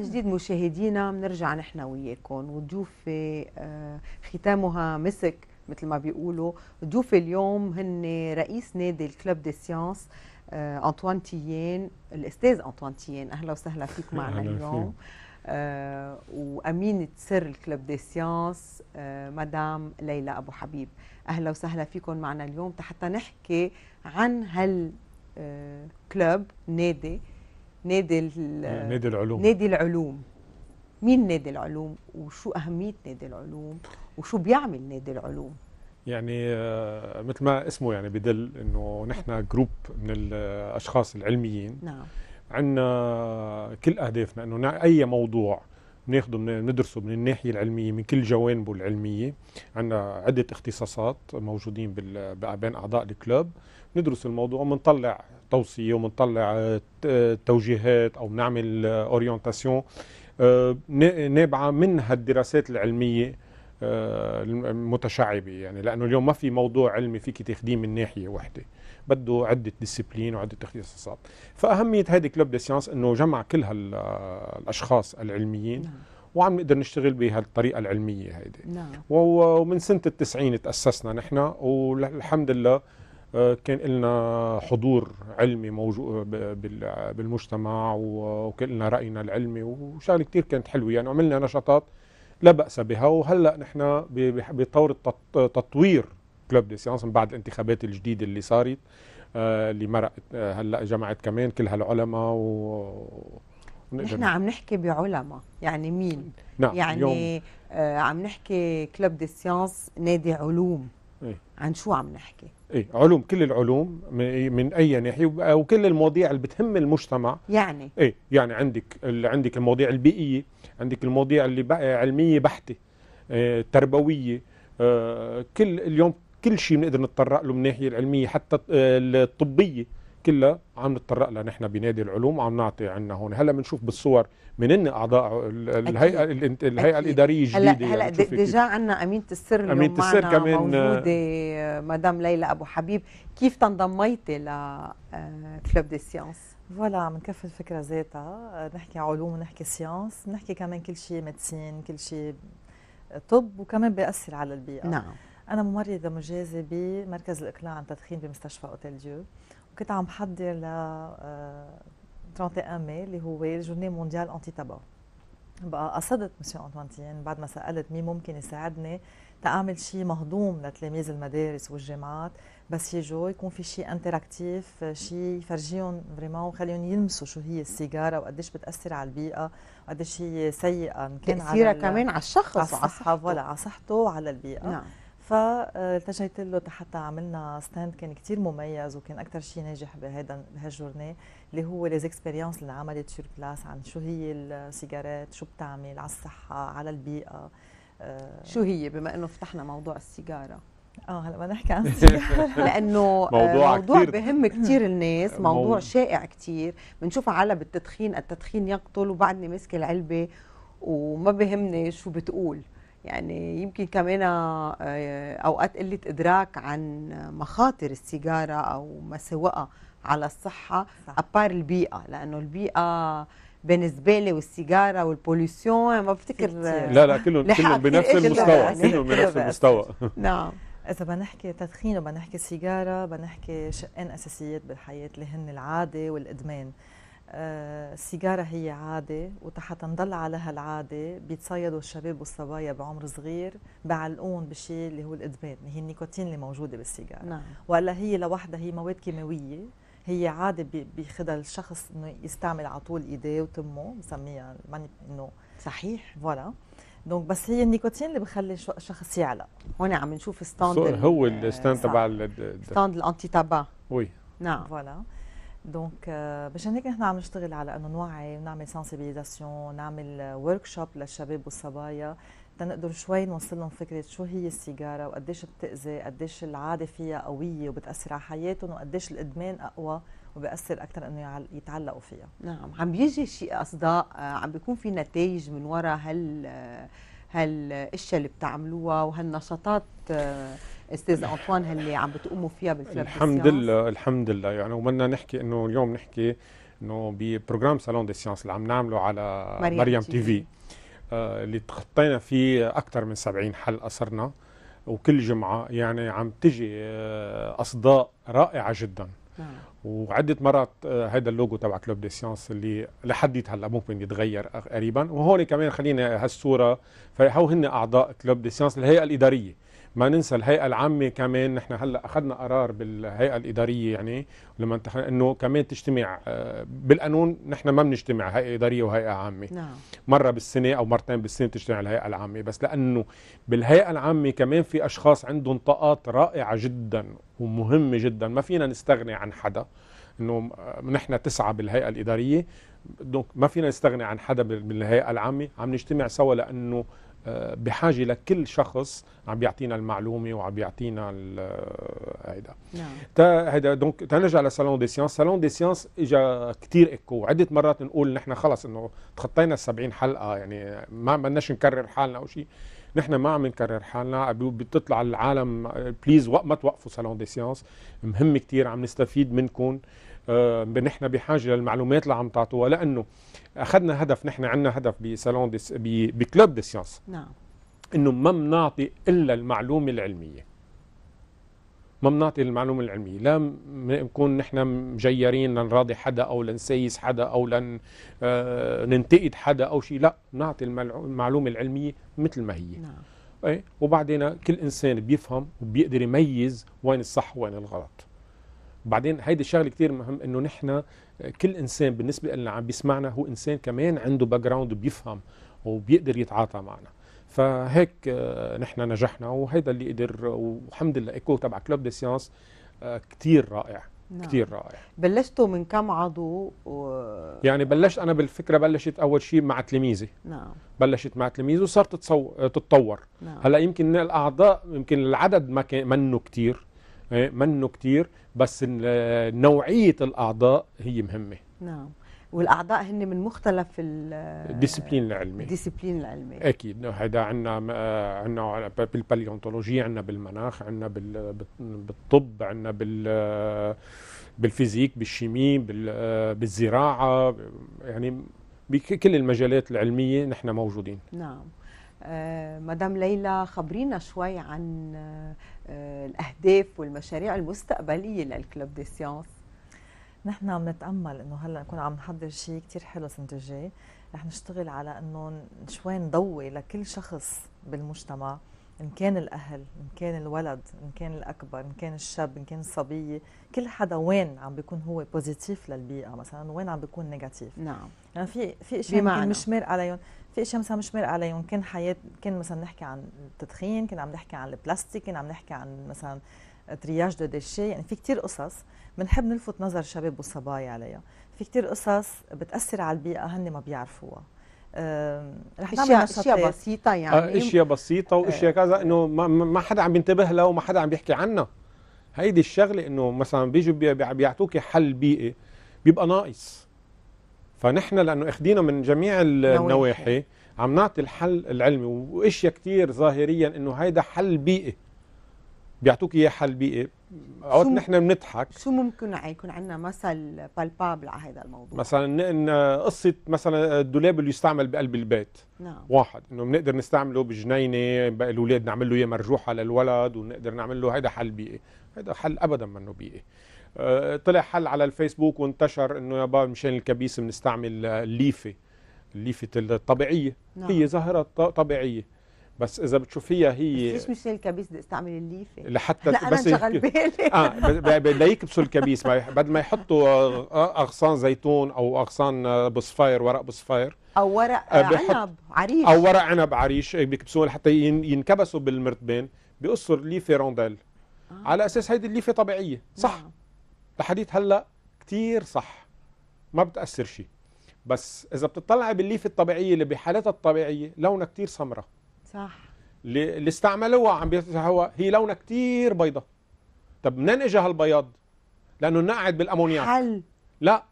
عن جديد مشاهدينا بنرجع نحن وياكم وضيوفي آه، ختامها مسك مثل ما بيقولوا ضيوفي اليوم هن رئيس نادي الكلب دي سيانس آه، انطوان تيان الاستاذ انطوان تيان اهلا وسهلا فيك معنا اليوم آه، وأمينة سر الكلب دي سيانس مدام ليلى أبو حبيب أهلا وسهلا فيكم معنا اليوم حتى نحكي عن هالكلب كلوب نادي نادي آه، نادي العلوم نادي العلوم مين نادي العلوم وشو اهميه نادي العلوم وشو بيعمل نادي العلوم يعني آه، مثل ما اسمه يعني بدل انه نحن جروب من الاشخاص العلميين نعم عندنا كل اهدافنا انه اي موضوع بناخده بندرسه من الناحيه العلميه من كل جوانبه العلميه عندنا عده اختصاصات موجودين بين اعضاء الكلوب ندرس الموضوع وبنطلع توصيه وبنطلع آه، آه، توجيهات او بنعمل اورينتاسيون آه، نابعه من هالدراسات العلميه المتشعبه يعني لانه اليوم ما في موضوع علمي فيك تاخذيه من ناحيه وحده بده عده ديسيبلين وعده اختصاصات فاهميه هيدي كلوب دي سيانس انه جمع كل هالاشخاص العلميين نعم. وعم نقدر نشتغل بهالطريقه العلميه هيدي نعم. ومن سنه التسعين تاسسنا نحن والحمد لله آه، كان لنا حضور علمي موجود بالمجتمع وكان لنا راينا العلمي وشغله كثير كانت حلوه يعني عملنا نشاطات لا باس بها وهلا نحن بطور التطوير كلوب دي سيانس من بعد الانتخابات الجديده اللي صارت آه، اللي مرقت آه، هلا جمعت كمان كل هالعلماء و نحن عم نحكي بعلماء يعني مين؟ نعم يعني آه عم نحكي كلوب دي سيانس نادي علوم إيه؟ عن شو عم نحكي؟ ايه علوم كل العلوم من إيه، اي ناحيه وكل المواضيع اللي بتهم المجتمع يعني ايه يعني عندك عندك المواضيع البيئيه عندك المواضيع اللي علميه بحته آه، تربويه كل اليوم كل شيء بنقدر نتطرق له من الناحيه العلميه حتى آه، الطبيه كلها عم نتطرق لها نحن بنادي العلوم عم نعطي عنا هون هلا بنشوف بالصور من إن اعضاء الهيئه أكيد. الهيئه الاداريه الجديده يعني. هلا هلا ديجا عندنا امينه السر اليوم امينه السر كمان آه، موجوده آه، مدام ليلى ابو حبيب كيف تنضميتي ل كلوب دي سيونس؟ فوالا بنكفي الفكره ذاتها نحكي علوم ونحكي سيونس نحكي كمان كل شيء ميدسين كل شيء طب وكمان بياثر على البيئه نعم أنا ممرضة مجازة بمركز الإقلاع عن التدخين بمستشفى أوتيل ديو وكنت عم بحضر ل 31 آه، ماي اللي هو الجورني مونديال أنتي تابا بقى قصدت مسيو أنطوان تيان يعني بعد ما سألت مين ممكن يساعدني تعمل شيء مهضوم لتلاميذ المدارس والجامعات بس يجوا يكون في شيء انتراكتيف شيء يفرجيهم فريمون وخليهم يلمسوا شو هي السيجاره وقديش بتاثر على البيئه وقديش هي سيئه كان تاثيرها كمان على الشخص على صحته وعلى صحته وعلى البيئه نعم. فالتجهت له حتى عملنا ستاند كان كتير مميز وكان اكثر شيء ناجح بهذا بهالجورني اللي هو ليزيكسبيريونس اللي عملت شير بلاس عن شو هي السيجارات شو بتعمل على الصحه على البيئه آه. شو هي بما انه فتحنا موضوع السيجاره اه هلا بدنا نحكي عن السيجاره لانه آه، موضوع, موضوع كتير بهم كثير الناس موضوع, موضوع شائع كثير بنشوف على بالتدخين التدخين يقتل وبعدني ماسكه العلبه وما بهمني شو بتقول يعني يمكن كمان آه، آه، اوقات قله ادراك عن مخاطر السيجاره او مساوئها على الصحه صح. ابار البيئه لانه البيئه بالنسبه لي والسيجاره والبوليسيون ما بفتكر لا لا كلهم كلهم بنفس المستوى كلهم بنفس المستوى نعم إذا بنحكي تدخين وبنحكي سيجارة بنحكي شقين أساسيات بالحياة اللي هن العادة والإدمان السيجاره آه، هي عاده وتحت نضل على هالعاده بيتصيدوا الشباب والصبايا بعمر صغير بعلقون بشيء اللي هو الادمان هي النيكوتين اللي موجوده بالسيجاره نعم. ولا هي لوحدها هي مواد كيماويه هي عاده بياخذها الشخص انه يستعمل على طول ايديه وتمه بسميها انه صحيح فوالا دونك بس هي النيكوتين اللي بخلي الشخص يعلق هون عم نشوف ستاند هو الستاند آه، تبع ستاند الانتي تابا وي نعم فوالا دونك مشان euh, هيك نحن عم نشتغل على انه نوعي ونعمل سنسبيليزاسيون نعمل ورك شوب للشباب والصبايا تنقدر شوي نوصل لهم فكره شو هي السيجاره وقديش بتاذي قديش العاده فيها قويه وبتاثر على حياتهم وقديش الادمان اقوى وبأثر اكثر انه يتعلقوا فيها نعم عم بيجي شيء اصداء آه، عم بيكون في نتائج من وراء هال آه، هالاشياء اللي بتعملوها وهالنشاطات آه، استاذ انطوان اللي عم بتقوموا فيها بالكلاب الحمد لله الحمد لله يعني وبدنا نحكي انه اليوم نحكي انه ببروجرام سالون دي سيانس اللي عم نعمله على مريم, مريم تي في آه اللي تخطينا فيه اكثر من 70 حلقه صرنا وكل جمعه يعني عم تجي آه اصداء رائعه جدا نعم. وعده مرات هذا آه، اللوجو تبع كلوب دي سيانس اللي لحديت هلا ممكن يتغير قريبا وهون كمان خلينا هالصوره فهو هن اعضاء كلوب دي سيانس الهيئه الاداريه ما ننسى الهيئه العامه كمان نحن هلا اخذنا قرار بالهيئه الاداريه يعني لما انه كمان تجتمع آه، بالقانون نحن ما بنجتمع هيئه اداريه وهيئه عامه نعم. مره بالسنه او مرتين بالسنه تجتمع الهيئه العامه بس لانه بالهيئه العامه كمان في اشخاص عندهم طاقات رائعه جدا ومهمه جدا ما فينا نستغني عن حدا انه آه، نحن تسعه بالهيئه الاداريه دونك ما فينا نستغني عن حدا بالهيئه العامه عم نجتمع سوا لانه آه، بحاجه لكل شخص عم بيعطينا المعلومه وعم بيعطينا آه، هيدا نعم هيدا دونك تنرجع لسالون دي سيانس سالون دي سيانس اجى كثير اكو عده مرات نقول نحن خلص انه تخطينا ال 70 حلقه يعني ما بدناش نكرر حالنا او شيء نحن ما عم نكرر حالنا بتطلع العالم بليز آه، ما توقفوا سالون دي سيانس مهم كثير عم نستفيد منكم آه، نحن بحاجه للمعلومات اللي عم تعطوها لانه اخذنا هدف نحن عندنا هدف بسالون بكلوب دي سيانس نعم انه ما بنعطي الا المعلومه العلميه ما بنعطي المعلومه العلميه لا نكون نحن مجيرين لنراضي حدا او لنسيس حدا او لن آه، ننتقد حدا او شيء لا نعطي المعلومه العلميه مثل ما هي نعم ايه وبعدين كل انسان بيفهم وبيقدر يميز وين الصح وين الغلط بعدين هيدي الشغله كتير مهم انه نحن كل انسان بالنسبه لنا عم بيسمعنا هو انسان كمان عنده باك جراوند بيفهم وبيقدر يتعاطى معنا فهيك آه، نحن نجحنا وهيدا اللي قدر والحمد لله ايكو تبع كلوب دي سيانس كثير رائع نعم. كتير رائع بلشتوا من كم عضو و... يعني بلشت انا بالفكره بلشت اول شيء مع تلميذي نعم بلشت مع تلميذي وصارت تتصو... تتطور نعم. هلا يمكن الاعضاء يمكن العدد ما كان منه كتير إيه، منه كتير بس نوعية الأعضاء هي مهمة نعم والاعضاء هن من مختلف الديسبلين العلمي الديسبلين العلمي اكيد نعم، هذا عندنا آه، عندنا بالباليونتولوجي عندنا بالمناخ عندنا بالطب عندنا بال بالفيزيك بالشيمي آه، بالزراعه يعني بكل المجالات العلميه نحن موجودين نعم آه، مدام ليلى خبرينا شوي عن آه، الاهداف والمشاريع المستقبليه للكلوب دي سيانس نحن عم نتامل انه هلا نكون عم نحضر شيء كثير حلو السنه الجاي رح نشتغل على انه شوي نضوي لكل شخص بالمجتمع ان كان الاهل ان كان الولد ان كان الاكبر ان كان الشاب ان كان الصبيه كل حدا وين عم بيكون هو بوزيتيف للبيئه مثلا وين عم بيكون نيجاتيف نعم يعني في في اشياء مش مر عليهم في اشياء مثلا مش مرقه عليهم كان حياه كان مثلا نحكي عن التدخين كان عم نحكي عن البلاستيك كان عم نحكي عن مثلا ترياج دو ديشي يعني في كتير قصص بنحب نلفت نظر الشباب والصبايا عليها في كتير قصص بتاثر على البيئه هن ما بيعرفوها رح نعمل اشياء بسيطه يعني آه، اشياء بسيطه آه. واشياء كذا انه ما, ما حدا عم بينتبه لها وما حدا عم بيحكي عنها هيدي الشغله انه مثلا بيجوا بيعطوك حل بيئي بيبقى ناقص فنحن لانه اخذينا من جميع النواحي عم نعطي الحل العلمي واشياء كثير ظاهريا انه هيدا حل بيئي بيعطوك اياه حل بيئي عود نحن بنضحك شو ممكن يكون عندنا مثل بالبابل على هذا الموضوع مثلا ان قصه مثلا الدولاب اللي يستعمل بقلب البيت نعم واحد انه بنقدر نستعمله بجنينه بقى الاولاد نعمل له اياه مرجوحه للولد ونقدر نعمل له هيدا حل بيئي هيدا حل ابدا منه بيئي آه، طلع حل على الفيسبوك وانتشر انه يابا مشان الكبيسه بنستعمل آه، الليفه الليفه الطبيعيه نعم. هي ظاهره طبيعيه بس اذا بتشوفيها هي ليش مش الكبيس بدي استعمل الليفه لحتى لا بس انا انشغل بالي اه يكبسوا الكبيس بدل ما يحطوا آه، اغصان زيتون او اغصان بصفير ورق بصفير او ورق عنب عريش او ورق عنب عريش إيه، بيكبسوه لحتى ينكبسوا بالمرتبين بيقصوا الليفه رونديل آه. على اساس هيدي الليفه طبيعيه صح نعم. لحديت هلا كتير صح ما بتاثر شيء بس اذا بتطلع بالليف الطبيعيه اللي بحالتها الطبيعيه لونها كتير سمراء صح اللي استعملوها عم بيتهوى هي لونها كتير بيضة طب منين اجى هالبياض لانه نقعد بالامونياك حل لا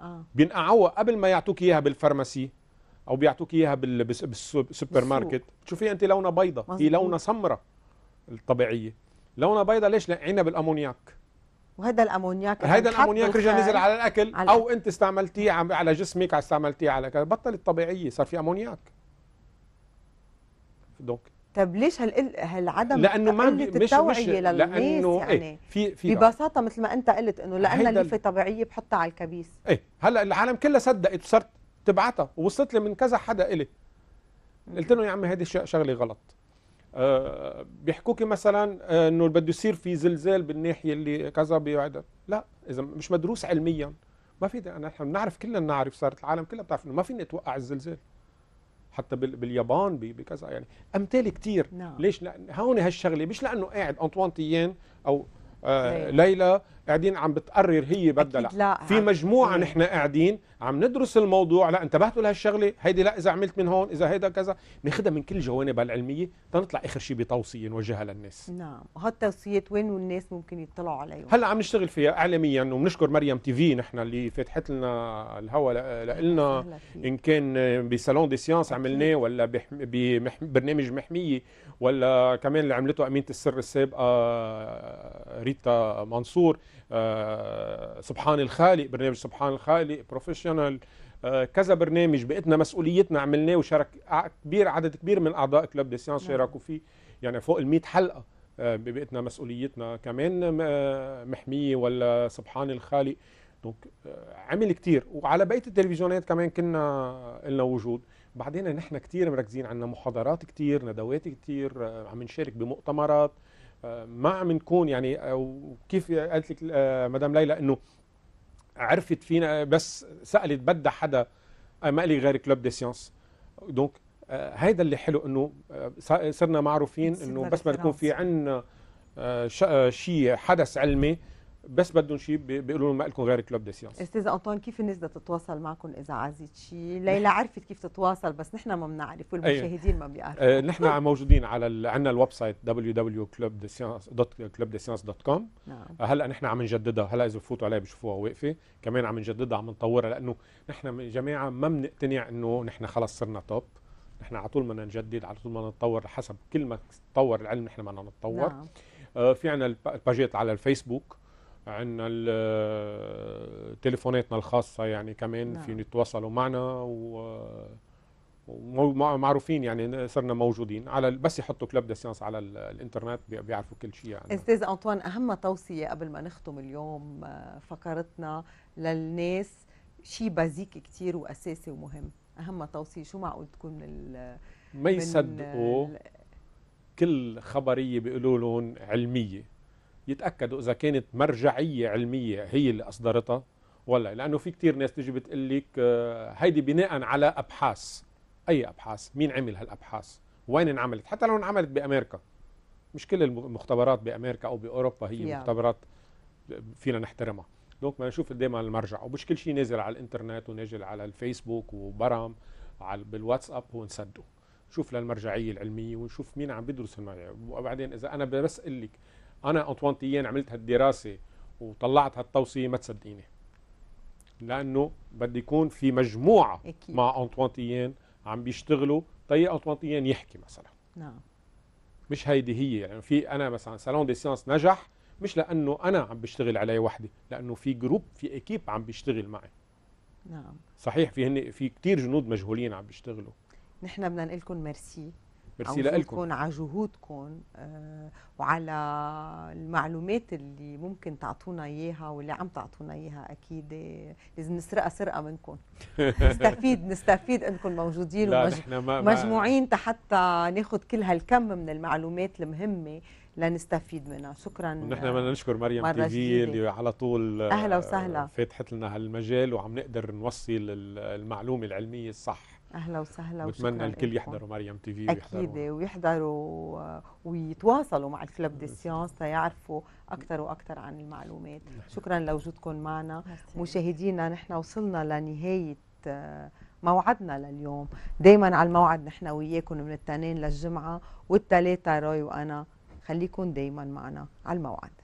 آه. بينقعوها قبل ما يعطوك اياها بالفارماسي او بيعطوك اياها بالسوبر ماركت شوفي انت لونها بيضة هي لونها سمراء الطبيعيه لونها بيضة ليش لقينا بالامونياك وهذا الامونياك هذا الامونياك رجع نزل على الاكل على او انت استعملتيه على جسمك استعملتيه على كذا بطلت طبيعيه صار في امونياك دونك طب ليش هال هالعدم لانه ما مش التوعيه مش لانه إيه، يعني ايه في في ببساطه مثل ما انت قلت انه لانه اللفه طبيعيه بحطها على الكبيس ايه هلا العالم كلها صدقت وصارت تبعتها ووصلت لي من كذا حدا الي قلت لهم يا عمي هذه شغله غلط آه، بيحكوك مثلا آه، انه بده يصير في زلزال بالناحيه اللي كذا بيعد لا اذا مش مدروس علميا ما في نحن بنعرف كلنا بنعرف صارت العالم كلها بتعرف انه ما فينا نتوقع الزلزال حتى باليابان بكذا يعني امثال كثير نعم. ليش لا هون هالشغله مش لانه قاعد انطوان تيان او إيه. ليلى قاعدين عم بتقرر هي بدها لا. لا في مجموعه إيه. نحن قاعدين عم ندرس الموضوع لا انتبهتوا لهالشغله هيدي لا اذا عملت من هون اذا هيدا كذا ناخذها من كل جوانبها العلميه تنطلع اخر شيء بتوصيه نوجهها للناس نعم وهالتوصيات وين والناس ممكن يطلعوا عليهم هلا عم نشتغل فيها اعلاميا وبنشكر مريم تي في نحن اللي فتحت لنا الهواء لنا ان كان بسالون دي سيانس عملناه ولا ببرنامج محميه ولا كمان اللي عملته امينه السر السابقه آه، ريتا منصور آه، سبحان الخالق برنامج سبحان الخالق بروفيشنال آه، كذا برنامج بقتنا مسؤوليتنا عملناه وشارك كبير عدد كبير من اعضاء كلوب دي سيانس نعم. شاركوا فيه يعني فوق ال 100 حلقه بقتنا مسؤوليتنا كمان محميه ولا سبحان الخالق دونك عمل كتير وعلى بقيه التلفزيونات كمان كنا لنا وجود بعدين نحن كثير مركزين عندنا محاضرات كثير ندوات كثير آه، عم نشارك بمؤتمرات آه، ما عم نكون يعني او كيف قالت لك آه، مدام ليلى انه عرفت فينا بس سالت بدها حدا ما لي غير كلوب دي سيونس دونك هيدا اللي حلو انه صرنا معروفين انه بس ما يكون في عندنا شيء حدث علمي بس بدهم شيء بيقولوا لهم ما لكم غير كلوب دي سيانس استاذ انطوان كيف الناس بدها تتواصل معكم اذا عازت شيء ليلى عرفت كيف تتواصل بس نحن ما بنعرف أيوة. والمشاهدين ما بيعرفوا آه، نحن موجودين على عندنا الويب سايت www.clubdescience.com نعم. آه، هلا نحن عم نجددها هلا اذا بفوتوا عليها بشوفوها واقفه كمان عم نجددها عم نطورها لانه نحن جماعه ما بنقتنع انه نحن خلص صرنا توب نحن على طول بدنا نجدد على طول بدنا نتطور حسب كل ما تطور العلم نحن بدنا نتطور نعم. آه، في عندنا الباجيت على الفيسبوك عندنا آه، تليفوناتنا الخاصه يعني كمان نعم. فيهم يتواصلوا معنا و ومعروفين يعني صرنا موجودين على بس يحطوا كلاب دي سيانس على الانترنت بيعرفوا كل شيء يعني استاذ انطوان اهم توصيه قبل ما نختم اليوم آه، فقرتنا للناس شيء بازيك كثير واساسي ومهم اهم توصيه شو معقول تكون ما يصدقوا كل خبريه بيقولوا لهم علميه يتاكدوا اذا كانت مرجعيه علميه هي اللي اصدرتها ولا لانه في كثير ناس تيجي بتقول لك آه، هيدي بناء على ابحاث اي ابحاث مين عمل هالابحاث وين انعملت حتى لو انعملت بامريكا مش كل المختبرات بامريكا او باوروبا هي yeah. مختبرات فينا نحترمها دونك ما نشوف قدامها المرجع ومش كل شيء نازل على الانترنت ونازل على الفيسبوك وبرام على بالواتساب هو نصدقه شوف للمرجعيه العلميه ونشوف مين عم بيدرس المرجع وبعدين اذا انا بس اقول لك انا انطوانتيان عملت هالدراسه وطلعت هالتوصيه ما تصدقيني لانه بده يكون في مجموعه أكيد. مع انطوانتيان عم بيشتغلوا طيب انطوانتيان يحكي مثلا نعم مش هيدي هي يعني في انا مثلا سالون دي سيانس نجح مش لانه انا عم بشتغل عليه وحدي لانه في جروب في اكيب عم بيشتغل معي نعم صحيح في هن في كثير جنود مجهولين عم بيشتغلوا نحن بدنا نقول لكم ميرسي ميرسي لكم على جهودكم آه، وعلى المعلومات اللي ممكن تعطونا اياها واللي عم تعطونا اياها اكيد لازم آه، نسرقها سرقه منكم نستفيد نستفيد انكم موجودين ومجموعين حتى ناخذ كل هالكم من المعلومات المهمه لنستفيد منها شكرا نحن بدنا نشكر مريم تي في اللي على طول اهلا آه، وسهلا فتحت لنا هالمجال وعم نقدر نوصل المعلومه العلميه الصح اهلا وسهلا بتمنى الكل يحضروا مريم تي في اكيد ويحضروا آه، ويتواصلوا مع الكلب دي سيونس ليعرفوا اكثر واكثر عن المعلومات نعم. شكرا لوجودكم معنا مشاهدينا نحن وصلنا لنهايه آه، موعدنا لليوم دايما على الموعد نحن وياكم من الاثنين للجمعه والثلاثه راي وانا خليكم دايما معنا على الموعد